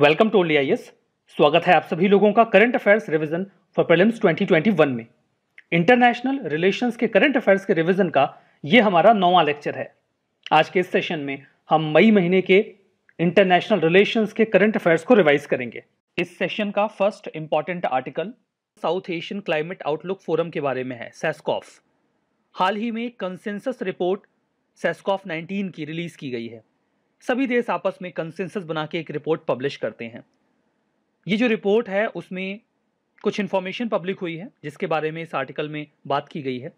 Welcome to ओली आई स्वागत है आप सभी लोगों का current affairs revision for prelims 2021 में इंटरनेशनल रिलेशंस के करंट अफेयर्स के रिवीजन का ये हमारा नौवा लेक्चर है आज के इस सेशन में हम मई महीने के इंटरनेशनल रिलेशंस के करंट अफेयर्स को रिवाइज करेंगे इस सेशन का first important article South Asian climate outlook forum के बारे में है सेस्कॉफ हाल ही में कंसेंसस रिपोर्ट सेस्कॉफ 19 की रिलीज की गई है सभी देश आपस में कंसेंसस बना के एक रिपोर्ट पब्लिश करते हैं ये जो रिपोर्ट है उसमें कुछ इन्फॉर्मेशन पब्लिक हुई है जिसके बारे में इस आर्टिकल में बात की गई है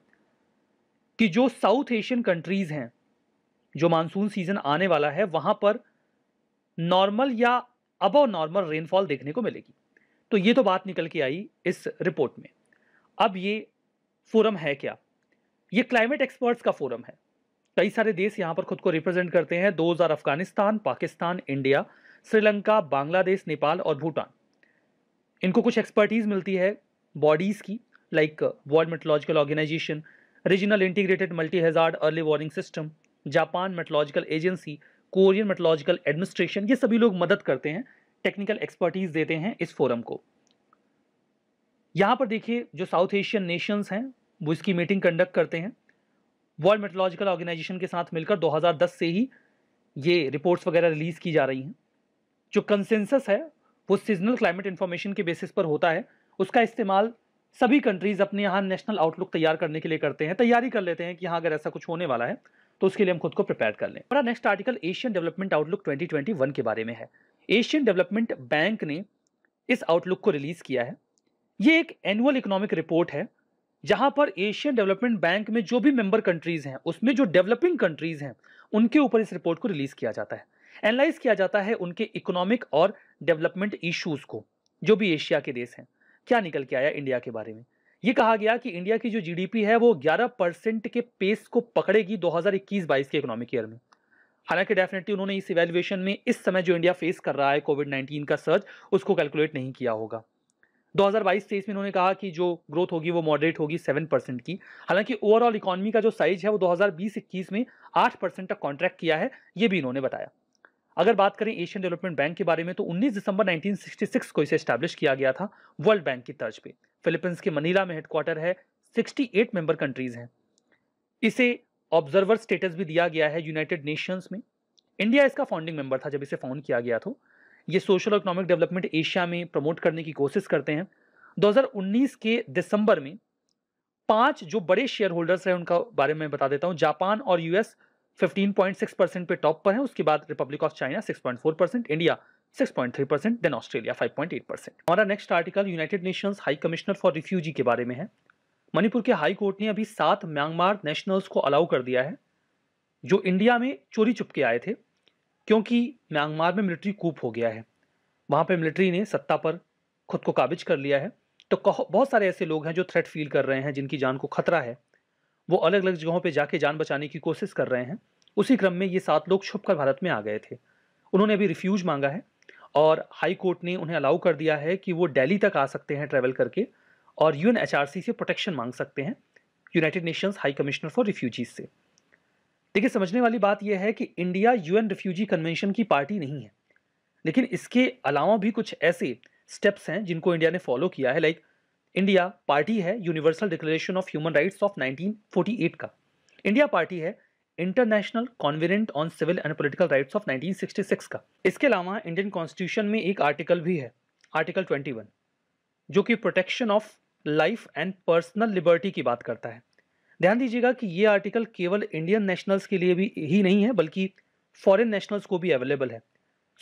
कि जो साउथ एशियन कंट्रीज़ हैं जो मानसून सीज़न आने वाला है वहाँ पर नॉर्मल या अब नॉर्मल रेनफॉल देखने को मिलेगी तो ये तो बात निकल के आई इस रिपोर्ट में अब ये फोरम है क्या ये क्लाइमेट एक्सपर्ट्स का फोरम है कई सारे देश यहाँ पर खुद को रिप्रेजेंट करते हैं दो अफगानिस्तान पाकिस्तान इंडिया श्रीलंका बांग्लादेश नेपाल और भूटान इनको कुछ एक्सपर्टीज़ मिलती है बॉडीज़ की like world meteorological organization regional integrated multi hazard early warning system Japan meteorological agency Korean meteorological administration ये सभी लोग मदद करते हैं टेक्निकल एक्सपर्टीज़ देते हैं इस फोरम को यहाँ पर देखिए जो साउथ एशियन नेशंस हैं वो इसकी मीटिंग कंडक्ट करते हैं वर्ल्ड मेट्रोलॉजिकल ऑर्गेनाइजेशन के साथ मिलकर 2010 से ही ये रिपोर्ट्स वगैरह रिलीज़ की जा रही हैं जो कंसेंसस है वो सीजनल क्लाइमेट इन्फॉर्मेशन के बेसिस पर होता है उसका इस्तेमाल सभी कंट्रीज़ अपने यहाँ नेशनल आउटलुक तैयार करने के लिए करते हैं तैयारी कर लेते हैं कि हाँ अगर ऐसा कुछ होने वाला है तो उसके लिए हम खुद को प्रिपेयर कर लें हमारा next article Asian development outlook 2021 के बारे में है एशियन डेवलपमेंट बैंक ने इस आउटलुक को रिलीज़ किया है ये एक एनुअल इकोनॉमिक रिपोर्ट है जहां पर एशियन डेवलपमेंट बैंक में जो भी मेंबर कंट्रीज हैं उसमें जो डेवलपिंग कंट्रीज हैं उनके ऊपर इस रिपोर्ट को रिलीज किया जाता है एनालाइज किया जाता है उनके इकोनॉमिक और डेवलपमेंट इश्यूज को जो भी एशिया के देश हैं क्या निकल के आया इंडिया के बारे में ये कहा गया कि इंडिया की जो जीडीपी है वो 11 परसेंट के पेस को पकड़ेगी 2021-22 के इकोनॉमिक ईयर में हालांकि डेफिनेटली उन्होंने इस इवेल्युएशन में इस समय जो इंडिया फेस कर रहा है कोविड 19 का सर्च उसको कैलकुलेट नहीं किया होगा 2022-23 में इन्होंने कहा कि जो ग्रोथ होगी वो मॉडरेट होगी 7 परसेंट की हालांकि ओवरऑल इकोनॉमी का जो साइज है वो 2020-21 में 8 परसेंट तक कॉन्ट्रैक्ट किया है ये भी इन्होंने बताया अगर बात करें एशियन डेवलपमेंट बैंक के बारे में तो 19 दिसंबर 1966 को इसे स्टैब्लिश किया गया था वर्ल्ड बैंक की तर्ज पे फिलीपींस के मनीला में हेडक्वार्टर है सिक्सटी मेंबर कंट्रीज हैं इसे ऑब्जर्वर स्टेटस भी दिया गया है यूनाइटेड नेशंस में इंडिया इसका फाउंडिंग मेंबर था जब इसे फाउंड किया गया था ये सोशल इकोनॉमिक डेवलपमेंट एशिया में प्रमोट करने की कोशिश करते हैं 2019 के दिसंबर में पांच जो बड़े शेयर होल्डर्स हैं उनका बारे में बता देता हूँ जापान और यूएस 15.6 परसेंट पे टॉप पर है उसके बाद republic of China 6.4 percent India 6.3 percent then Australia 5.8 percent हमारा next article United Nations high commissioner for refugee के बारे में है मणिपुर के हाई कोर्ट ने अभी सात म्यांमार नेशनल्स को अलाउ कर दिया है जो इंडिया में चोरी चुपके आए थे क्योंकि म्यांमार में मिलिट्री कूप हो गया है वहाँ पे मिलिट्री ने सत्ता पर खुद को काबिज कर लिया है तो बहुत सारे ऐसे लोग हैं जो थ्रेट फील कर रहे हैं जिनकी जान को खतरा है वो अलग अलग जगहों पर जाके जान बचाने की कोशिश कर रहे हैं उसी क्रम में ये सात लोग छुप भारत में आ गए थे उन्होंने अभी रिफ्यूज मांगा है और हाई कोर्ट ने उन्हें अलाउ कर दिया है कि वो दिल्ली तक आ सकते हैं ट्रैवल करके और यू से प्रोटेक्शन मांग सकते हैं United Nations high commissioner for refugees से देखिए समझने वाली बात यह है कि इंडिया यूएन रिफ्यूजी कन्वेंशन की पार्टी नहीं है लेकिन इसके अलावा भी कुछ ऐसे स्टेप्स हैं जिनको इंडिया ने फॉलो किया है लाइक इंडिया पार्टी है universal declaration of human rights of 1948 का इंडिया पार्टी है international covenant on civil and political rights of nineteen का इसके अलावा इंडियन कॉन्स्टिट्यूशन में एक आर्टिकल भी है आर्टिकल ट्वेंटी जो कि protection of life and personal liberty की बात करता है ध्यान दीजिएगा कि ये आर्टिकल केवल इंडियन नेशनल्स के लिए भी ही नहीं है बल्कि फॉरेन नेशनल्स को भी अवेलेबल है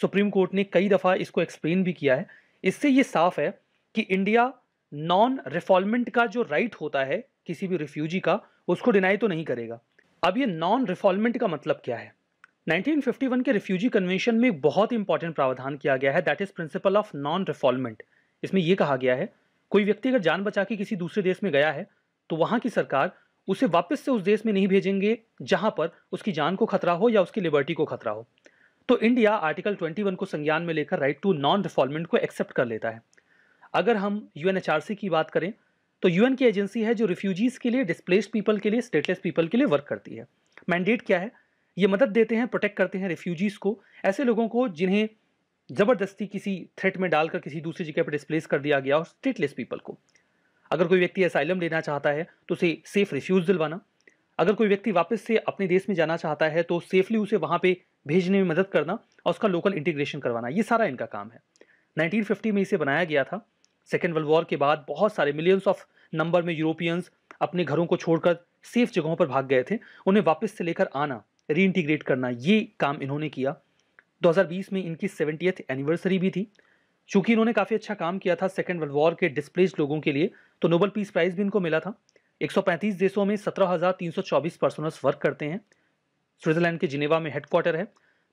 सुप्रीम कोर्ट ने कई दफ़ा इसको एक्सप्लेन भी किया है इससे ये साफ है कि इंडिया नॉन रिफॉलमेंट का जो राइट होता है किसी भी रिफ्यूजी का उसको डिनाई तो नहीं करेगा अब ये नॉन रिफॉलमेंट का मतलब क्या है 1951 के रिफ्यूजी कन्वेंशन में एक बहुत इंपॉर्टेंट प्रावधान किया गया है that is principle of non refoulement इसमें यह कहा गया है कोई व्यक्ति अगर जान बचा के किसी दूसरे देश में गया है तो वहाँ की सरकार उसे वापस से उस देश में नहीं भेजेंगे जहां पर उसकी जान को खतरा हो या उसकी लिबर्टी को खतरा हो तो इंडिया आर्टिकल 21 को संज्ञान में लेकर राइट टू नॉन डिफॉलमेंट को एक्सेप्ट कर लेता है अगर हम यू की बात करें तो यू की एजेंसी है जो रिफ्यूजीज़ के लिए डिस्प्लेस्ड पीपल के लिए स्टेटलेस पीपल के लिए वर्क करती है मैंडेट क्या है ये मदद देते हैं प्रोटेक्ट करते हैं रिफ्यूजीज़ को ऐसे लोगों को जिन्हें ज़बरदस्ती किसी थ्रेट में डालकर किसी दूसरी जगह पर डिस्प्लेस कर दिया गया और स्टेटलेस पीपल को अगर कोई व्यक्ति असाइलम लेना चाहता है तो उसे सेफ रिफ्यूज दिलवाना अगर कोई व्यक्ति वापस से अपने देश में जाना चाहता है तो सेफली उसे वहाँ पे भेजने में मदद करना और उसका लोकल इंटीग्रेशन करवाना ये सारा इनका काम है 1950 में इसे बनाया गया था सेकेंड वर्ल्ड वॉर के बाद बहुत सारे मिलियंस ऑफ नंबर में यूरोपियंस अपने घरों को छोड़कर सेफ जगहों पर भाग गए थे उन्हें वापस से लेकर आना री करना ये काम इन्होंने किया दो में इनकी सेवेंटी एनिवर्सरी भी थी चूंकि इन्होंने काफ़ी अच्छा काम किया था सेकेंड वर्ल्ड वॉर के डिस्प्लेस्ड लोगों के लिए तो नोबल पीस प्राइज़ भी इनको मिला था 135 देशों में 17,324 पर्सनल्स वर्क करते हैं स्विट्जरलैंड के जिनेवा में हेडक्वार्टर है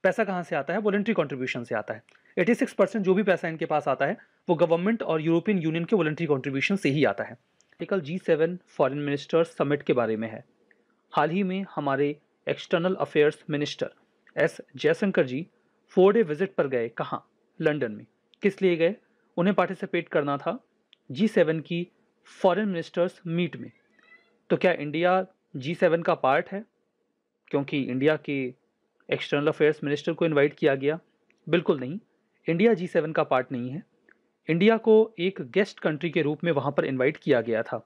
पैसा कहाँ से आता है वॉलेंट्री कॉन्ट्रीब्यूशन से आता है 86 परसेंट जो भी पैसा इनके पास आता है वो गवर्नमेंट और यूरोपियन यूनियन के वॉलेंट्री कॉन्ट्रीब्यूशन से ही आता है article G seven foreign ministers summit के बारे में है हाल ही में हमारे external affairs minister S Jaishankar ji four day visit पर गए कहाँ लंडन में किस लिए गए उन्हें पार्टिसिपेट करना था जी सेवन की फॉरेन मिनिस्टर्स मीट में तो क्या इंडिया जी सेवन का पार्ट है क्योंकि इंडिया के एक्सटर्नल अफेयर्स मिनिस्टर को इनवाइट किया गया बिल्कुल नहीं इंडिया जी सेवन का पार्ट नहीं है इंडिया को एक गेस्ट कंट्री के रूप में वहाँ पर इनवाइट किया गया था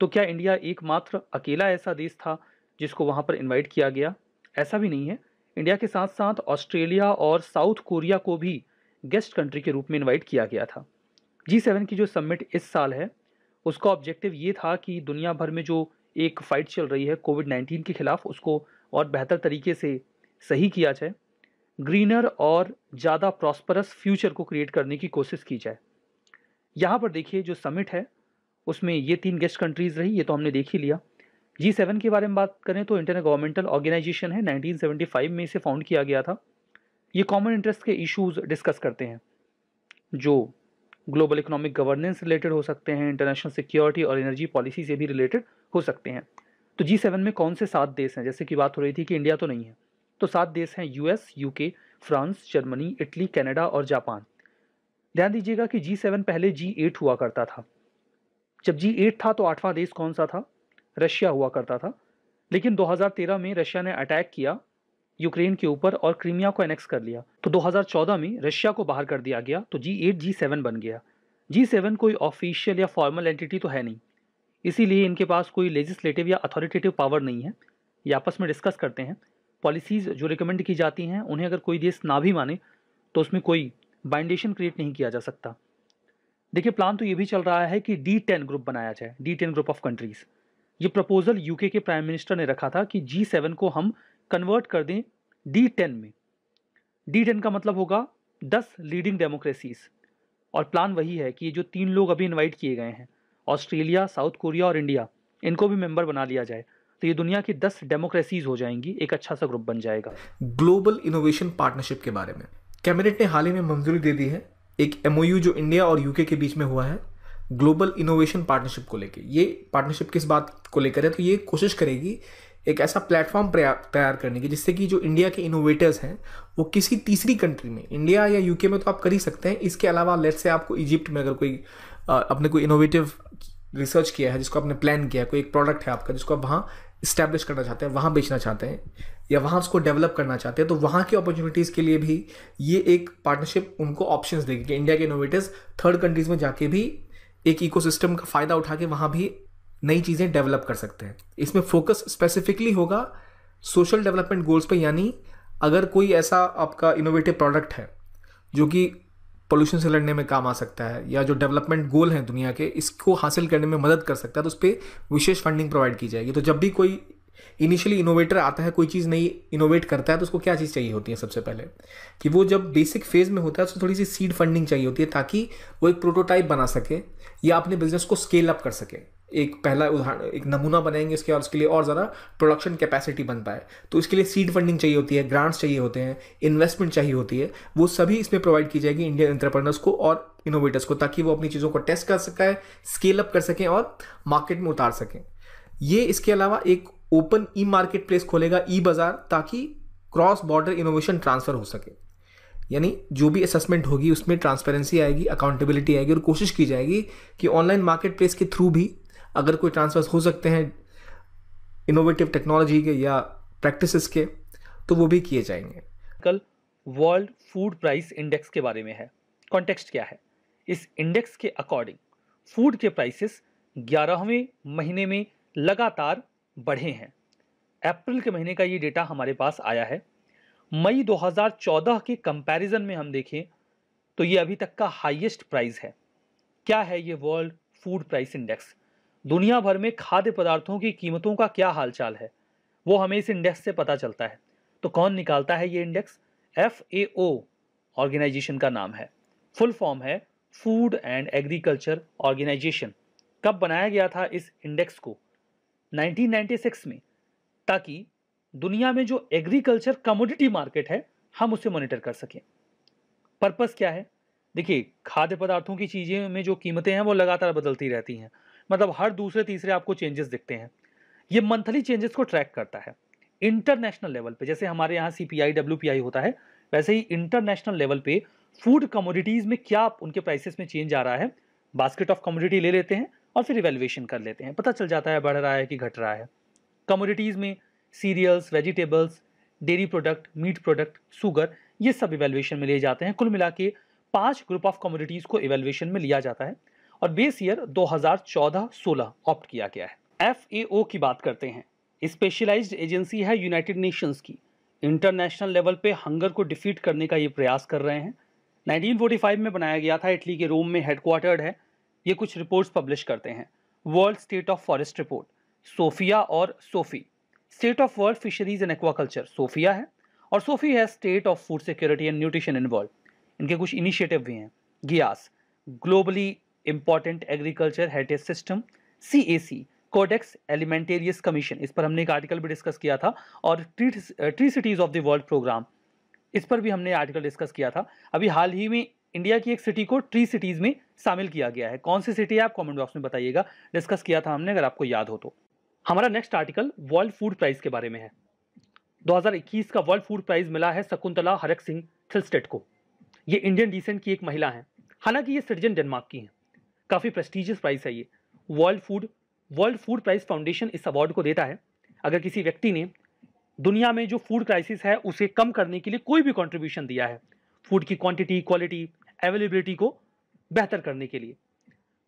तो क्या इंडिया एकमात्र अकेला ऐसा देश था जिसको वहाँ पर इन्वाइट किया गया ऐसा भी नहीं है इंडिया के साथ साथ ऑस्ट्रेलिया और साउथ कोरिया को भी गेस्ट कंट्री के रूप में इनवाइट किया गया था जी सेवन की जो समिट इस साल है उसका ऑब्जेक्टिव ये था कि दुनिया भर में जो एक फ़ाइट चल रही है कोविड नाइन्टीन के ख़िलाफ़ उसको और बेहतर तरीके से सही किया जाए ग्रीनर और ज़्यादा प्रॉस्परस फ्यूचर को क्रिएट करने की कोशिश की जाए यहाँ पर देखिए जो समिट है उसमें ये तीन गेस्ट कंट्रीज़ रही ये तो हमने देख ही लिया जी सेवन के बारे में बात करें तो इंटरनेट गवर्नमेंटल ऑर्गेनाइजेशन है 1975 में इसे फाउंड किया गया था ये कॉमन इंटरेस्ट के इश्यूज डिस्कस करते हैं जो ग्लोबल इकोनॉमिक गवर्नेंस रिलेटेड हो सकते हैं इंटरनेशनल सिक्योरिटी और एनर्जी पॉलिसी से भी रिलेटेड हो सकते हैं तो जी सेवन में कौन से सात देश हैं जैसे कि बात हो रही थी कि इंडिया तो नहीं है तो सात देश हैं US UK France Germany Italy Canada और जापान ध्यान दीजिएगा कि जी सेवन पहले जी एट हुआ करता था जब जी एट था तो आठवां देश कौन सा था रशिया हुआ करता था लेकिन 2013 में रशिया ने अटैक किया यूक्रेन के ऊपर और क्रीमिया को एनेक्स कर लिया तो 2014 में रशिया को बाहर कर दिया गया तो जी एट जी सेवन बन गया जी सेवन कोई ऑफिशियल या फॉर्मल एंटिटी तो है नहीं इसीलिए इनके पास कोई लेजिस्लेटिव या अथॉरिटेटिव पावर नहीं है ये आपस में डिस्कस करते हैं पॉलिसीज़ जो रिकमेंड की जाती हैं उन्हें अगर कोई देश ना भी माने तो उसमें कोई बाइंडेशन क्रिएट नहीं किया जा सकता देखिए प्लान तो ये भी चल रहा है कि डी टेन ग्रुप बनाया जाए D ten group of countries ये प्रपोजल यूके के प्राइम मिनिस्टर ने रखा था कि जी सेवन को हम कन्वर्ट कर दें डी टेन में डी टेन का मतलब होगा दस लीडिंग डेमोक्रेसीज और प्लान वही है कि जो तीन लोग अभी इनवाइट किए गए हैं ऑस्ट्रेलिया साउथ कोरिया और इंडिया इनको भी मेंबर बना लिया जाए तो ये दुनिया की दस डेमोक्रेसीज हो जाएंगी एक अच्छा सा ग्रुप बन जाएगा ग्लोबल इनोवेशन पार्टनरशिप के बारे में कैबिनेट ने हाल ही में मंजूरी दे दी है एक एमओयू जो इंडिया और यूके के बीच में हुआ है ग्लोबल इनोवेशन पार्टनरशिप को लेकर ये पार्टनरशिप किस बात को लेकर है तो ये कोशिश करेगी एक ऐसा प्लेटफॉर्म तैयार करने की जिससे कि जो इंडिया के इनोवेटर्स हैं वो किसी तीसरी कंट्री में इंडिया या यूके में तो आप कर ही सकते हैं इसके अलावा लेट से आपको इजिप्ट में अगर कोई अपने कोई इनोवेटिव रिसर्च किया है जिसको आपने प्लान किया है कोई एक प्रोडक्ट है आपका जिसको आप वहाँ इस्टेब्लिश करना चाहते हैं वहाँ बेचना चाहते हैं या वहाँ उसको डेवलप करना चाहते हैं तो वहाँ की अपॉर्चुनिटीज़ के लिए भी ये एक पार्टनरशिप उनको ऑप्शंस देगी कि इंडिया के इनोवेटर्स थर्ड कंट्रीज़ में जाके भी एक इकोसिस्टम का फ़ायदा उठा के वहाँ भी नई चीज़ें डेवलप कर सकते हैं इसमें फोकस स्पेसिफिकली होगा सोशल डेवलपमेंट गोल्स पर यानी अगर कोई ऐसा आपका इनोवेटिव प्रोडक्ट है जो कि पोल्यूशन से लड़ने में काम आ सकता है या जो डेवलपमेंट गोल हैं दुनिया के इसको हासिल करने में मदद कर सकता है तो उस पर विशेष फंडिंग प्रोवाइड की जाएगी तो जब भी कोई इनिशियली इनोवेटर आता है कोई चीज़ नई इनोवेट करता है तो उसको क्या चीज़ चाहिए होती है सबसे पहले कि वो जब बेसिक फेज़ में होता है तो उसको थोड़ी सी सीड फंडिंग चाहिए होती है ताकि वो एक प्रोटोटाइप बना सके या अपने बिजनेस को स्केल अप कर सके एक पहला उदाहरण एक नमूना बनाएंगे इसके और उसके लिए और ज़्यादा प्रोडक्शन कैपेसिटी बन पाए तो इसके लिए सीड फंडिंग चाहिए होती है ग्रांट्स चाहिए होते हैं इन्वेस्टमेंट चाहिए होती है वो सभी इसमें प्रोवाइड की जाएगी इंडियन एंटरप्रेनर्स को और इनोवेटर्स को ताकि वो अपनी चीज़ों को टेस्ट कर सकें स्केल अप कर सकें और मार्केट में उतार सकें ये इसके अलावा एक ओपन ई मार्केट प्लेस खोलेगा ई बाज़ार ताकि क्रॉस बॉर्डर इनोवेशन ट्रांसफ़र हो सके यानी जो भी असेसमेंट होगी उसमें ट्रांसपेरेंसी आएगी अकाउंटेबिलिटी आएगी और कोशिश की जाएगी कि ऑनलाइन मार्केट प्लेस के थ्रू भी अगर कोई ट्रांसफर्स हो सकते हैं इनोवेटिव टेक्नोलॉजी के या प्रैक्टिसेस के तो वो भी किए जाएंगे कल वर्ल्ड फूड प्राइस इंडेक्स के बारे में है कॉन्टेक्स्ट क्या है इस इंडेक्स के अकॉर्डिंग फूड के प्राइसेस ग्यारहवें महीने में लगातार बढ़े हैं अप्रैल के महीने का ये डेटा हमारे पास आया है मई 2014 के कंपैरिजन में हम देखें तो ये अभी तक का हाईएस्ट प्राइस है क्या है ये वर्ल्ड फूड प्राइस इंडेक्स दुनिया भर में खाद्य पदार्थों की कीमतों का क्या हालचाल है वो हमें इस इंडेक्स से पता चलता है तो कौन निकालता है ये index F A O organization का नाम है फुल फॉर्म है फूड एंड एग्रीकल्चर ऑर्गेनाइजेशन कब बनाया गया था इस इंडेक्स को 1996 में ताकि दुनिया में जो एग्रीकल्चर कमोडिटी मार्केट है हम उसे मॉनिटर कर सकें पर्पस क्या है देखिए खाद्य पदार्थों की चीज़ें में जो कीमतें हैं वो लगातार बदलती रहती हैं मतलब हर दूसरे तीसरे आपको चेंजेस दिखते हैं ये मंथली चेंजेस को ट्रैक करता है इंटरनेशनल लेवल पे जैसे हमारे यहाँ C P I W P I होता है वैसे ही इंटरनेशनल लेवल पे फूड कमोडिटीज़ में क्या उनके प्राइसेस में चेंज आ रहा है बास्केट ऑफ कमोडिटी ले लेते हैं और फिर इवेल्युएशन कर लेते हैं पता चल जाता है बढ़ रहा है कि घट रहा है कमोडिटीज़ में cereals vegetables dairy product meat product sugar ये सब इवेल्युएशन में लिए जाते हैं कुल मिला के पाँच ग्रुप ऑफ कमोडिटीज़ को इवेल्युएशन में लिया जाता है और बेस ईयर 2014-16 ऑप्ट किया गया है एफ की बात करते हैं स्पेशलाइज्ड एजेंसी है यूनाइटेड नेशंस की इंटरनेशनल लेवल पे हंगर को डिफीट करने का ये प्रयास कर रहे हैं 1945 में बनाया गया था इटली के रोम में हेडक्वार्टर्ड है ये कुछ रिपोर्ट्स पब्लिश करते हैं world state of forest report SOFIA और SOFI state of world fisheries and aquaculture SOFIA है और सोफी है state of food security and nutrition in world इनके कुछ इनिशिएटिव भी हैं GIAHS globally important agriculture heritage system C A C codex alimentarius commission इस पर हमने एक आर्टिकल भी डिस्कस किया था और tree tree cities of the world program इस पर भी हमने आर्टिकल डिस्कस किया था अभी हाल ही में इंडिया की एक सिटी को ट्री सिटीज़ में शामिल किया गया है कौन सी सिटी है आप कमेंट बॉक्स में बताइएगा डिस्कस किया था हमने अगर आपको याद हो तो हमारा next article world food prize के बारे में है 2021 का वर्ल्ड फूड प्राइज़ मिला है शकुंतला हरक सिंह थिलस्टेट को ये इंडियन डिसेंट की एक महिला है हालांकि ये सिटीजन डेनमार्क की हैं काफ़ी प्रेस्टिजियस प्राइस है ये world food world food price foundation इस अवार्ड को देता है अगर किसी व्यक्ति ने दुनिया में जो फूड क्राइसिस है उसे कम करने के लिए कोई भी कॉन्ट्रीब्यूशन दिया है फूड की क्वान्टिटी क्वालिटी अवेलेबिलिटी को बेहतर करने के लिए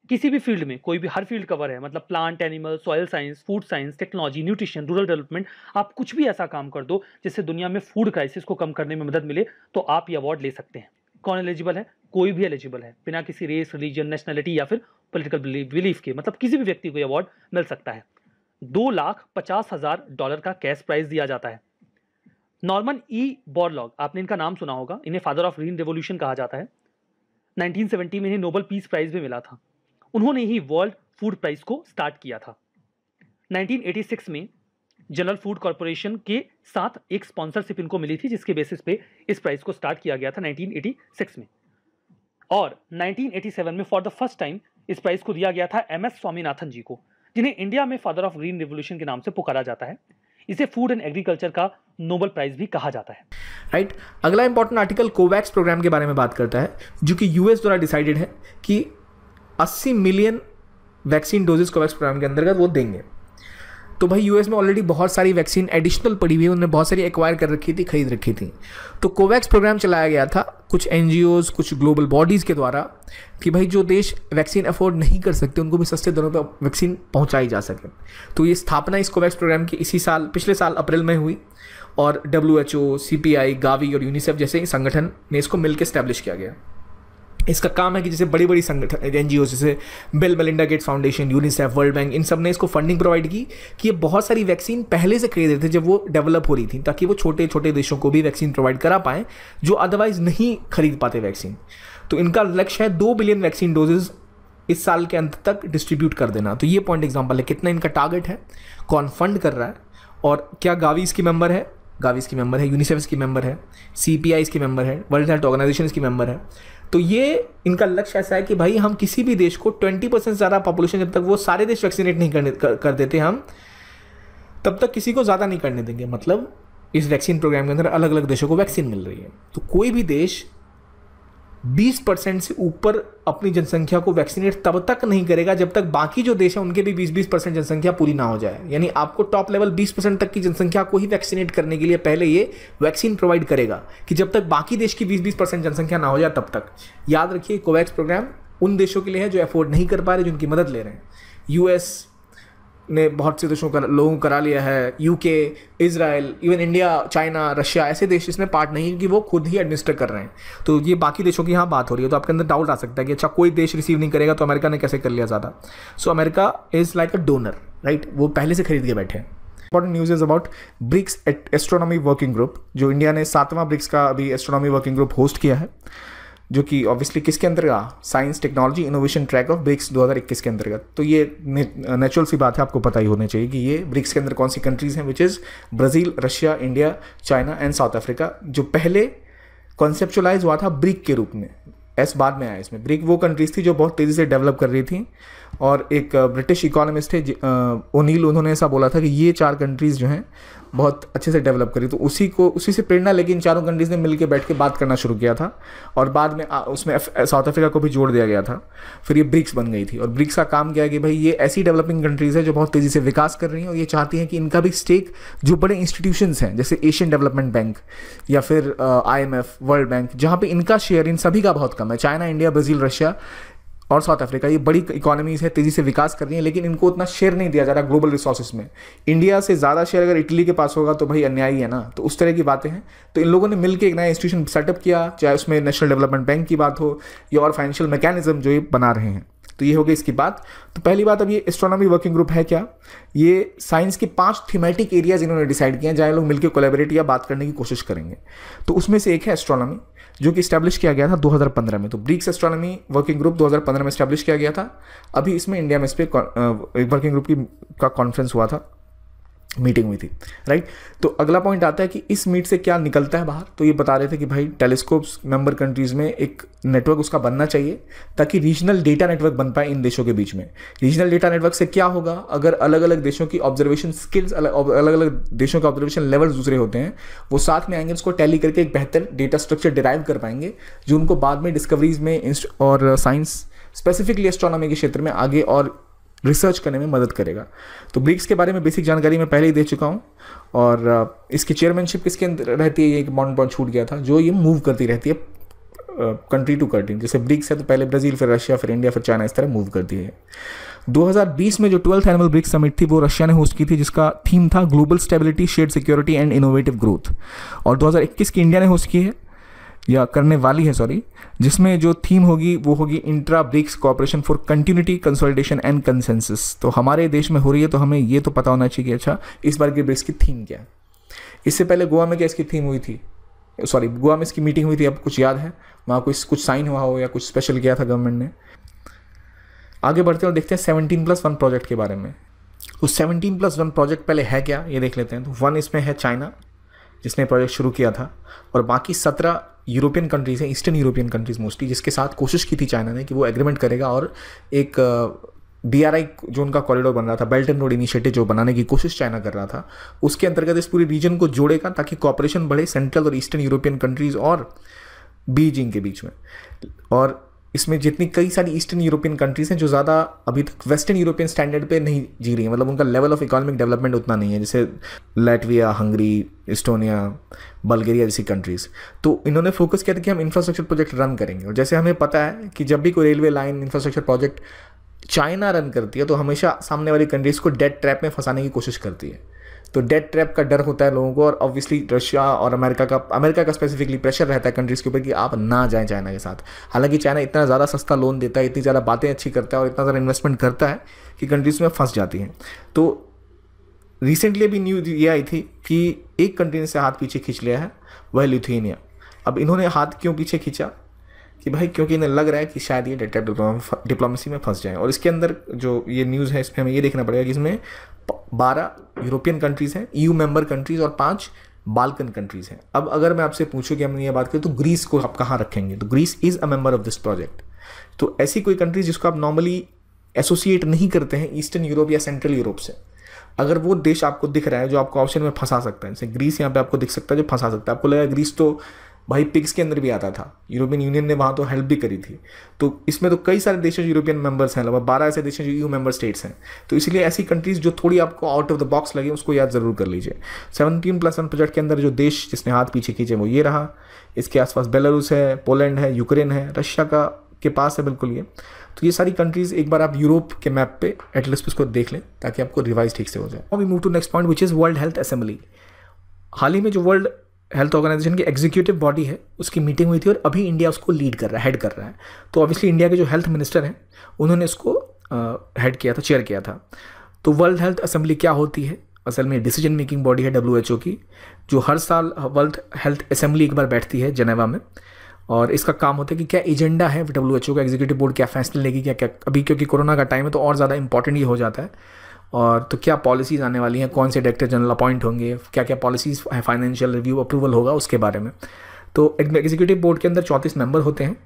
किसी भी फील्ड में कोई भी हर फील्ड कवर है मतलब plant animal soil science food science technology nutrition rural development आप कुछ भी ऐसा काम कर दो जिससे दुनिया में फूड क्राइसिस को कम करने में मदद मिले तो आप ये अवार्ड ले सकते हैं कौन एलिजिबल है कोई भी एलिजिबल है बिना किसी रेस रिलीजन नेशनलिटी या फिर पोलिटिकल बिलीफ के मतलब किसी भी व्यक्ति को अवार्ड मिल सकता है दो लाख पचास हजार डॉलर का कैश प्राइज दिया जाता है नॉर्मन ई बॉरलॉग आपने इनका नाम सुना होगा इन्हें फादर ऑफ ग्रीन रेवोल्यूशन कहा जाता है 1970 में इन्हें नोबल पीस प्राइज भी मिला था उन्होंने ही वर्ल्ड फूड प्राइज को स्टार्ट किया था 1986 में जनरल फूड कॉरपोरेशन के साथ एक स्पॉन्सरशिप इनको मिली थी जिसके बेसिस पे इस प्राइस को स्टार्ट किया गया था 1986 में और 1987 में फॉर द फर्स्ट टाइम इस प्राइज को दिया गया था एम एस स्वामीनाथन जी को जिन्हें इंडिया में फादर ऑफ ग्रीन रिवोल्यूशन के नाम से पुकारा जाता है इसे फूड एंड एग्रीकल्चर का नोबल प्राइज भी कहा जाता है राइट right. अगला इंपॉर्टेंट आर्टिकल कोवैक्स प्रोग्राम के बारे में बात करता है जो कि यूएस द्वारा डिसाइडेड है कि 80 million vaccine doses COVAX program के अंतर्गत वो देंगे तो भाई यूएस में ऑलरेडी बहुत सारी वैक्सीन एडिशनल पड़ी हुई है उन्होंने बहुत सारी एक्वायर कर रखी थी खरीद रखी थी तो कोवैक्स प्रोग्राम चलाया गया था कुछ एन कुछ ग्लोबल बॉडीज़ के द्वारा कि भाई जो देश वैक्सीन अफोर्ड नहीं कर सकते उनको भी सस्ते दरों पर वैक्सीन पहुँचाई जा सके तो ये स्थापना इस कोवैक्स प्रोग्राम की इसी साल पिछले साल अप्रैल में हुई और W H O C P I Gavi और यूनिसेफ जैसे संगठन ने इसको मिलकर इस्टेब्लिश किया गया इसका काम है कि जैसे बड़ी बड़ी संगठन एन जी जैसे Bill Melinda Gates foundation UNICEF World Bank इन सब ने इसको फंडिंग प्रोवाइड की कि ये बहुत सारी वैक्सीन पहले से खरीदे थे जब वो डेवलप हो रही थी ताकि वो छोटे छोटे देशों को भी वैक्सीन प्रोवाइड करा पाएँ जो अदरवाइज नहीं खरीद पाते वैक्सीन तो इनका लक्ष्य है दो बिलियन वैक्सीन डोजेज इस साल के अंत तक डिस्ट्रीब्यूट कर देना तो ये पॉइंट एग्जाम्पल है कितना इनका टारगेट है कौन फंड कर रहा है और क्या गावी इसकी मेंबर है गाविस की मेंबर है यूनिसेफ की मेंबर है सी पी आई इसकी मेंबर है वर्ल्ड हेल्थ ऑर्गेनाइजेशन इसकी मेंबर है तो ये इनका लक्ष्य ऐसा है कि भाई हम किसी भी देश को ट्वेंटी परसेंट ज़्यादा पॉपुलेशन जब तक वो सारे देश वैक्सीनेट नहीं करने कर, कर देते हम तब तक किसी को ज़्यादा नहीं करने देंगे मतलब इस वैक्सीन प्रोग्राम के अंदर अलग अलग देशों को वैक्सीन मिल रही है तो कोई भी देश 20 परसेंट से ऊपर अपनी जनसंख्या को वैक्सीनेट तब तक नहीं करेगा जब तक बाकी जो देश है उनके भी 20 20 परसेंट जनसंख्या पूरी ना हो जाए यानी आपको टॉप लेवल 20 परसेंट तक की जनसंख्या को ही वैक्सीनेट करने के लिए पहले ये वैक्सीन प्रोवाइड करेगा कि जब तक बाकी देश की 20 20 परसेंट जनसंख्या ना हो जाए तब तक याद रखिए कोवैक्स प्रोग्राम उन देशों के लिए है जो अफोर्ड नहीं कर पा रहे जिनकी मदद ले रहे हैं यूएस ने बहुत से देशों का लोगों को करा लिया है UK Israel even India China Russia ऐसे देश इसमें पार्ट नहीं क्योंकि वो खुद ही एडमिनिस्टर कर रहे हैं तो ये बाकी देशों की यहाँ बात हो रही है तो आपके अंदर डाउट आ सकता है कि अच्छा कोई देश रिसीव नहीं करेगा तो अमेरिका ने कैसे कर लिया ज़्यादा so America is like a donor right वो पहले से खरीद के बैठे हैं important news is about BRICS astronomy working group जो इंडिया ने सातवां ब्रिक्स का अभी एस्ट्रोनॉमी वर्किंग ग्रुप होस्ट किया है जो कि ऑब्वियसली किसके अंतर्गत science technology innovation track of BRICS 2021 के अंतर्गत तो ये नेचुरल सी बात है आपको पता ही होना चाहिए कि ये ब्रिक्स के अंदर कौन सी कंट्रीज़ हैं which is Brazil Russia India China and South Africa जो पहले कॉन्सेप्चुलाइज हुआ था ब्रिक के रूप में एस बाद में आया इसमें ब्रिक वो कंट्रीज़ थी जो बहुत तेज़ी से डेवलप कर रही थी और एक ब्रिटिश इकोनॉमिस्ट है ओनील उन्होंने ऐसा बोला था कि ये चार कंट्रीज़ जो हैं बहुत अच्छे से डेवलप करी तो उसी को उसी से प्रेरणा लेके इन चारों कंट्रीज़ ने मिलकर बैठ के बात करना शुरू किया था और बाद में आ, उसमें साउथ अफ्रीका को भी जोड़ दिया गया था फिर ये ब्रिक्स बन गई थी और ब्रिक्स का काम किया कि भाई ये ऐसी डेवलपिंग कंट्रीज़ है जो बहुत तेज़ी से विकास कर रही हैं और ये चाहती हैं कि इनका भी स्टेक जो बड़े इंस्टीट्यूशन हैं जैसे एशियन डेवलपमेंट बैंक या फिर आई वर्ल्ड बैंक जहाँ पर इनका शेयर इन सभी का बहुत कम है चाइना इंडिया ब्राज़ील रशिया और साउथ अफ्रीका ये बड़ी इकोनॉमीज है तेज़ी से विकास कर रही है लेकिन इनको उतना शेयर नहीं दिया जा रहा ग्लोबल रिसोर्सेज में इंडिया से ज़्यादा शेयर अगर इटली के पास होगा तो भाई अन्यायी है ना तो उस तरह की बातें हैं तो इन लोगों ने मिलकर एक नया इंस्टीट्यूशन सेटअप किया चाहे उसमें नेशनल डेवलपमेंट बैंक की बात हो या और फाइनेंशियल मैकेनिज्म जो ये बना रहे हैं तो ये हो गई इसकी बात तो पहली बात अब ये एस्ट्रोनॉमी वर्किंग ग्रुप है क्या ये साइंस के पांच थीमेटिक एरियाज इन्होंने डिसाइड किए हैं जहाँ लोग मिलकर कोलेबरेट या बात करने की कोशिश करेंगे तो उसमें से एक है एस्ट्रोनॉमी जो कि स्टैब्लिश किया गया था 2015 में तो ब्रिक्स एस्ट्रोनॉमी वर्किंग ग्रुप 2015 में स्टैब्लिश किया गया था अभी इसमें इंडिया में इस पर वर्किंग ग्रुप की का कॉन्फ्रेंस हुआ था मीटिंग हुई थी राइट तो अगला पॉइंट आता है कि इस मीट से क्या निकलता है बाहर तो ये बता रहे थे कि भाई टेलीस्कोप्स मेंबर कंट्रीज़ में एक नेटवर्क उसका बनना चाहिए ताकि रीजनल डेटा नेटवर्क बन पाए इन देशों के बीच में रीजनल डेटा नेटवर्क से क्या होगा अगर अलग अलग देशों की ऑब्जर्वेशन स्किल्स अलग अलग, अलग देशों के ऑब्जर्वेशन लेवल्स दूसरे होते हैं वो साथ में आएंगे उसको टैली करके एक बेहतर डेटा स्ट्रक्चर डिराइव कर पाएंगे जो उनको बाद में डिस्कवरीज में और साइंस स्पेसिफिकली एस्ट्रोनॉमी के क्षेत्र में आगे और रिसर्च करने में मदद करेगा तो ब्रिक्स के बारे में बेसिक जानकारी मैं पहले ही दे चुका हूँ और इसकी चेयरमैनशिप किसके अंदर रहती है ये एक बॉन्ड बॉन्ड छूट गया था जो ये मूव करती रहती है कंट्री टू कंट्री जैसे ब्रिक्स है तो पहले ब्राज़ील फिर रशिया फिर इंडिया फिर चाइना इस तरह मूव करती है 2020 में जो ट्वेल्थ एनुअल ब्रिक्स समिट थी वो रशिया ने होस्ट की थी जिसका थीम था global stability shared security and innovative growth और 2021 की इंडिया ने होस्ट की है या करने वाली है सॉरी जिसमें जो थीम होगी वो होगी intra BRICS cooperation for continuity consolidation and consensus तो हमारे देश में हो रही है तो हमें ये तो पता होना चाहिए कि अच्छा इस बार की ब्रिक्स की थीम क्या है इससे पहले गोवा में क्या इसकी थीम हुई थी सॉरी गोवा में इसकी मीटिंग हुई थी आपको कुछ याद है वहाँ कुछ कुछ साइन हुआ हो या कुछ स्पेशल किया था गवर्नमेंट ने आगे बढ़ते हैं और देखते हैं सेवनटीन प्लस वन प्रोजेक्ट के बारे में तो सेवनटीन प्लस वन प्रोजेक्ट पहले है क्या ये देख लेते हैं तो वन इसमें है चाइना जिसने प्रोजेक्ट शुरू किया था और बाकी सत्रह यूरोपियन कंट्रीज़ हैं ईस्टर्न यूरोपियन कंट्रीज़ मोस्टली जिसके साथ कोशिश की थी चाइना ने कि वो एग्रीमेंट करेगा और एक डी आर आई जो उनका कॉरिडोर बन रहा था बेल्ट एंड रोड इनिशिएटिव जो बनाने की कोशिश चाइना कर रहा था उसके अंतर्गत इस पूरे रीजन को जोड़ेगा ताकि कॉपरेशन बढ़े सेंट्रल और ईस्टर्न यूरोपियन कंट्रीज़ और बीजिंग के बीच में और इसमें जितनी कई सारी ईस्टर्न यूरोपियन कंट्रीज़ हैं जो ज़्यादा अभी तक वेस्टर्न यूरोपियन स्टैंडर्ड पे नहीं जी रही हैं मतलब उनका लेवल ऑफ इकोनॉमिक डेवलपमेंट उतना नहीं है जैसे लेटविया हंगरी इस्टोनिया बल्गेरिया जैसी कंट्रीज़ तो इन्होंने फोकस किया था कि हम इंफ्रास्ट्रक्चर प्रोजेक्ट रन करेंगे और जैसे हमें पता है कि जब भी कोई railway line infrastructure project China run करती है तो हमेशा सामने वाली कंट्रीज़ को डेट ट्रैप में फंसाने की कोशिश करती है तो डेट ट्रैप का डर होता है लोगों को और ऑब्वियसली रशिया और अमेरिका का अमेरिका का स्पेसिफिकली प्रेशर रहता है कंट्रीज़ के ऊपर कि आप ना जाएं चाइना के साथ हालांकि चाइना इतना ज़्यादा सस्ता लोन देता है इतनी ज़्यादा बातें अच्छी करता है और इतना ज़्यादा इन्वेस्टमेंट करता है कि कंट्रीज़ में फंस जाती हैं तो रिसेंटली अभी न्यूज ये आई थी कि एक कंट्री ने से हाथ पीछे खींच लिया है वह लिथुनिया अब इन्होंने हाथ क्यों पीछे खींचा कि भाई क्योंकि इन्हें लग रहा है कि शायद ये डेटा डिप्लोमेसी में फंस जाए और इसके अंदर जो ये न्यूज़ है इसमें हमें ये देखना पड़ेगा कि इसमें बारह यूरोपियन कंट्रीज़ हैं यू मेंबर कंट्रीज़ और पाँच बाल्कन कंट्रीज़ हैं अब अगर मैं आपसे पूछूँ कि हमने ये बात करें तो ग्रीस को आप कहाँ रखेंगे तो Greece is a member of this project तो ऐसी कोई कंट्रीज जिसको आप नॉर्मली एसोसिएट नहीं करते हैं ईस्टर्न यूरोप या सेंट्रल यूरोप से अगर वो देश आपको दिख रहा है जो आपको ऑप्शन में फंसा सकता है जैसे ग्रीस यहाँ पे आपको दिख सकता है जो फंसा सकता है आपको लगेगा ग्रीस तो भाई पिक्स के अंदर भी आता था यूरोपियन यूनियन ने वहाँ तो हेल्प भी करी थी तो इसमें तो कई सारे देशों यूरोपियन मेंबर्स हैं लगभग बारह ऐसे देश हैं जो यू मेंबर स्टेट्स हैं तो इसलिए ऐसी कंट्रीज जो थोड़ी आपको आउट ऑफ द बॉक्स लगे उसको याद ज़रूर कर लीजिए सेवनटीन प्लस वन प्रोजेक्ट के अंदर जो देश जिसने हाथ पीछे खींचे वो ये रहा इसके आसपास बेलारूस है पोलैंड है यूक्रेन है रशिया का के पास है बिल्कुल ये तो ये सारी कंट्रीज एक बार आप यूरोप के मैप पे एटलीस्ट पे उसको देख लें ताकि आपको रिवाइज ठीक से हो जाए और we move to next point which is World Health Assembly हाल ही में जो वर्ल्ड हेल्थ ऑर्गेनाइजेशन की एग्जीक्यूटिव बॉडी है उसकी मीटिंग हुई थी और अभी इंडिया उसको लीड कर रहा है हेड कर रहा है तो ऑब्वियसली इंडिया के जो हेल्थ मिनिस्टर हैं उन्होंने इसको हेड किया था चेयर किया था तो वर्ल्ड हेल्थ असेंबली क्या होती है असल में डिसीजन मेकिंग बॉडी है डब्ल्यू की जो हर साल वर्ल्ड हेल्थ असेंबली एक बार बैठती है जनेवा में और इसका काम होता है कि क्या एजेंडा है डब्ल्यू एच ओ का एग्जीक्यूटिव बोर्ड क्या फैसले लेगी क्या क्या अभी क्योंकि कोरोना का टाइम है तो और ज़्यादा इंपॉर्टेंट ये हो जाता है और तो क्या पॉलिसीज़ आने वाली हैं कौन से डायरेक्टर जनरल अपॉइंट होंगे क्या क्या पॉलिसीज़ है फाइनेंशियल रिव्यू अप्रूवल होगा उसके बारे में तो एग्जीक्यूटिव बोर्ड के अंदर चौंतीस मेंबर होते हैं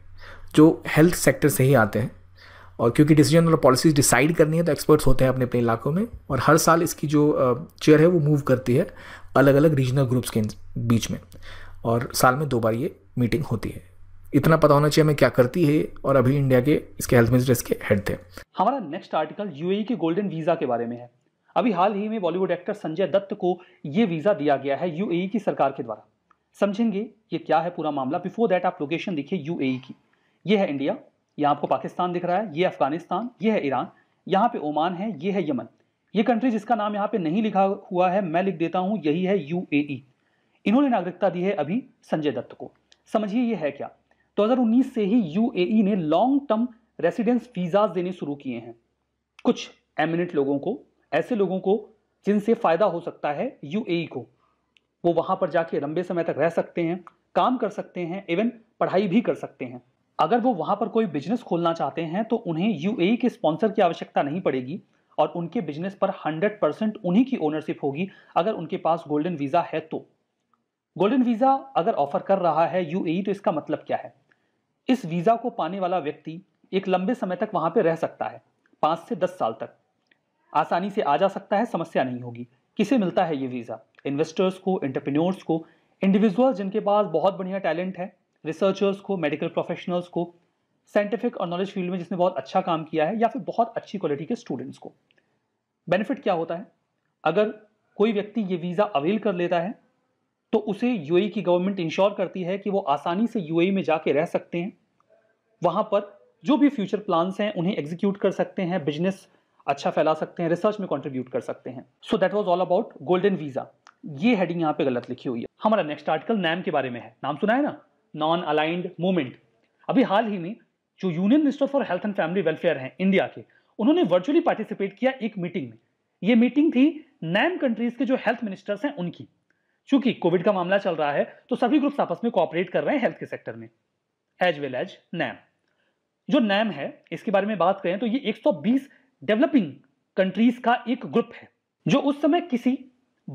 जो हेल्थ सेक्टर से ही आते हैं और क्योंकि डिसीजन और पॉलिसीज डिसाइड करनी है तो एक्सपर्ट्स होते हैं अपने अपने इलाकों में और हर साल इसकी जो चेयर है वो मूव करती है अलग अलग रीजनल ग्रुप्स के बीच में और साल में दो बार ये मीटिंग होती है इतना पता होना चाहिए हमें क्या करती है और अभी इंडिया के इसके हेल्थ मिनिस्टर इसके हेड थे हमारा नेक्स्ट आर्टिकल यूएई के गोल्डन वीज़ा के बारे में है अभी हाल ही में बॉलीवुड एक्टर संजय दत्त को ये वीज़ा दिया गया है यूएई e की सरकार के द्वारा समझेंगे ये क्या है पूरा मामला बिफोर दैट आप लोकेशन देखिए यूएई e की ये है इंडिया यहाँ आपको पाकिस्तान दिख रहा है ये अफगानिस्तान ये है ईरान यहाँ पे ओमान है ये है यमन ये कंट्री जिसका नाम यहाँ पे नहीं लिखा हुआ है मैं लिख देता हूँ यही है यूएई e। इन्होंने नागरिकता दी है अभी संजय दत्त को समझिए ये है क्या 2019 से ही यूएई ने लॉन्ग टर्म रेसिडेंस वीज़ा देने शुरू किए हैं कुछ एमिनेंट लोगों को ऐसे लोगों को जिनसे फ़ायदा हो सकता है यूएई को वो वहाँ पर जाके लंबे समय तक रह सकते हैं काम कर सकते हैं इवन पढ़ाई भी कर सकते हैं अगर वो वहाँ पर कोई बिजनेस खोलना चाहते हैं तो उन्हें यूएई के स्पॉन्सर की आवश्यकता नहीं पड़ेगी और उनके बिजनेस पर 100 परसेंट उन्हीं की ओनरशिप होगी अगर उनके पास गोल्डन वीज़ा है तो गोल्डन वीज़ा अगर ऑफर कर रहा है यूएई तो इसका मतलब क्या है इस वीज़ा को पाने वाला व्यक्ति एक लंबे समय तक वहाँ पर रह सकता है पाँच से दस साल तक आसानी से आ जा सकता है समस्या नहीं होगी किसे मिलता है ये वीज़ा इन्वेस्टर्स को एंटरप्रेन्योर्स को इंडिविजुअल्स जिनके पास बहुत बढ़िया टैलेंट है रिसर्चर्स को मेडिकल प्रोफेशनल्स को साइंटिफिक और नॉलेज फील्ड में जिसने बहुत अच्छा काम किया है या फिर बहुत अच्छी क्वालिटी के स्टूडेंट्स को बेनिफिट क्या होता है अगर कोई व्यक्ति ये वीज़ा अवेल कर लेता है तो उसे यूएई e की गवर्नमेंट इंश्योर करती है कि वो आसानी से यूएई e में जाके रह सकते हैं वहाँ पर जो भी फ्यूचर प्लान्स हैं उन्हें एग्जीक्यूट कर सकते हैं बिजनेस अच्छा फैला सकते हैं रिसर्च में कॉन्ट्रीब्यूट कर सकते हैं so that was all about golden visa ये हेडिंग यहाँ पे गलत लिखी हुई है हमारा नेक्स्ट आर्टिकल नैम के बारे में है नाम सुना है ना नॉन अलाइंड मूवमेंट अभी हाल ही में जो union minister for health and family welfare हैं इंडिया के उन्होंने वर्चुअली पार्टिसिपेट किया एक मीटिंग में ये मीटिंग थी नैम कंट्रीज के जो हेल्थ मिनिस्टर्स हैं उनकी चूंकि कोविड का मामला चल रहा है तो सभी ग्रुप्स आपस में कॉपरेट कर रहे हैं हेल्थ के सेक्टर में एज वेल एज नैम जो नैम है इसके बारे में बात करें तो ये 120 डेवलपिंग कंट्रीज का एक ग्रुप है जो उस समय किसी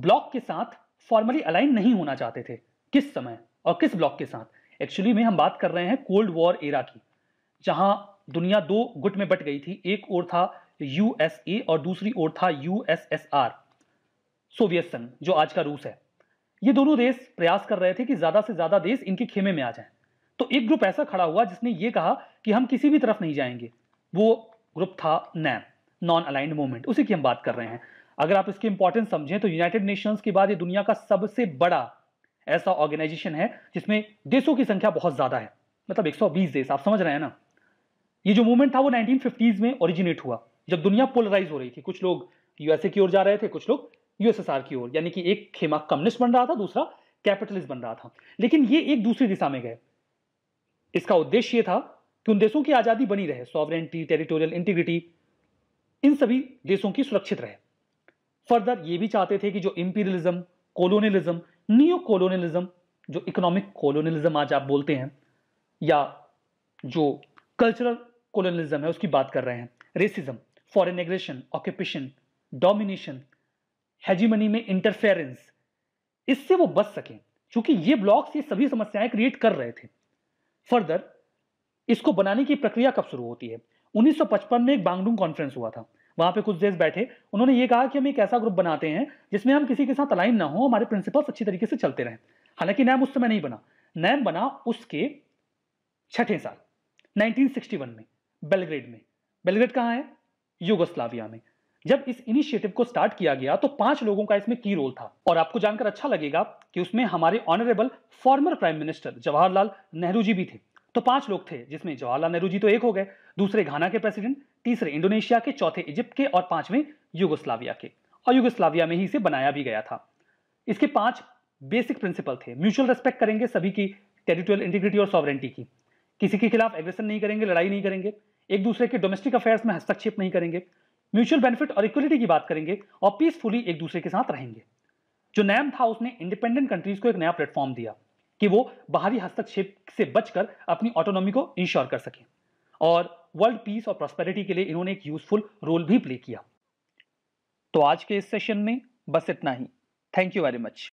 ब्लॉक के साथ फॉर्मली अलाइन नहीं होना चाहते थे किस समय और किस ब्लॉक के साथ एक्चुअली में हम बात कर रहे हैं कोल्ड वॉर एरा की जहां दुनिया दो गुट में बट गई थी एक ओर था यूएसए और दूसरी ओर था यूएसएसआर सोवियत संघ जो आज का रूस है ये दोनों देश प्रयास कर रहे थे कि ज्यादा से ज्यादा देश इनके खेमे में आ जाएं तो एक ग्रुप ऐसा खड़ा हुआ जिसने ये कहा कि हम किसी भी तरफ नहीं जाएंगे वो ग्रुप था नैम नॉन अलाइंड मूवमेंट उसी की हम बात कर रहे हैं अगर आप इसकी इंपॉर्टेंस समझें तो यूनाइटेड नेशंस के बाद ये दुनिया का सबसे बड़ा ऐसा ऑर्गेनाइजेशन है जिसमें देशों की संख्या बहुत ज्यादा है मतलब 120 देश आप समझ रहे हैं ना ये जो मूवमेंट था वो 1950s में ओरिजिनेट हुआ जब दुनिया पोलराइज हो रही थी कुछ लोग यूएसए की ओर जा रहे थे कुछ लोग यूएसएसआर की ओर यानी कि एक खेमा कम्युनिस्ट बन रहा था दूसरा कैपिटलिस्ट बन रहा था लेकिन ये एक दूसरी दिशा में गए इसका उद्देश्य ये था कि उन देशों की आज़ादी बनी रहे सॉवरेंटी टेरिटोरियल इंटीग्रिटी इन सभी देशों की सुरक्षित रहे फर्दर ये भी चाहते थे कि जो इंपीरियलिज्म कोलोनियलिज्म न्यू कोलोनियलिज्म जो इकोनॉमिक कोलोनियलिज्म आज आप बोलते हैं या जो कल्चरल कोलोनियलिज्म है उसकी बात कर रहे हैं racism foreign aggression occupation domination hegemony में इंटरफेरेंस इससे वो बच सकें क्योंकि ये ब्लॉक्स ये सभी समस्याएं क्रिएट कर रहे थे फर्दर इसको बनाने की प्रक्रिया कब शुरू होती है 1955 में एक बांगडूंग कॉन्फ्रेंस हुआ था वहां पे कुछ देश बैठे उन्होंने ये कहा कि हम एक ऐसा ग्रुप बनाते हैं जिसमें हम किसी के साथ अलाइन ना हो हमारे प्रिंसिपल्स अच्छी तरीके से चलते रहें हालांकि नैम उस समय नहीं बना नैम बना उसके छठे साल 1961 में बेलग्रेड में बेलग्रेड कहाँ है युगोस्लाविया में जब इस इनिशिएटिव को स्टार्ट किया गया तो पांच लोगों का इसमें की रोल था और आपको जानकर अच्छा लगेगा कि उसमें हमारे honourable former prime minister Jawaharlal Nehru ji भी थे तो पांच लोग थे जिसमें जवाहरलाल नेहरू जी तो एक हो गए दूसरे घाना के प्रेसिडेंट तीसरे इंडोनेशिया के चौथे इजिप्ट के और पांचवें युगोस्लाविया के और युगोस्लाविया में ही इसे बनाया भी गया था इसके पांच बेसिक प्रिंसिपल थे म्यूचुअल रेस्पेक्ट करेंगे सभी की टेरिटोरियल इंटीग्रिटी और सॉवरेंटी की किसी के खिलाफ एग्रेशन नहीं करेंगे लड़ाई नहीं करेंगे एक दूसरे के डोमेस्टिक अफेयर्स में हस्तक्षेप नहीं करेंगे म्यूचुअल बेनिफिट और इक्वलिटी की बात करेंगे और पीसफुली एक दूसरे के साथ रहेंगे जो नैम था उसने इंडिपेंडेंट कंट्रीज को एक नया प्लेटफॉर्म दिया कि वो बाहरी हस्तक्षेप से बचकर अपनी ऑटोनॉमी को इंश्योर कर सकें और वर्ल्ड पीस और प्रॉस्पेरिटी के लिए इन्होंने एक यूजफुल रोल भी प्ले किया तो आज के इस सेशन में बस इतना ही थैंक यू वेरी मच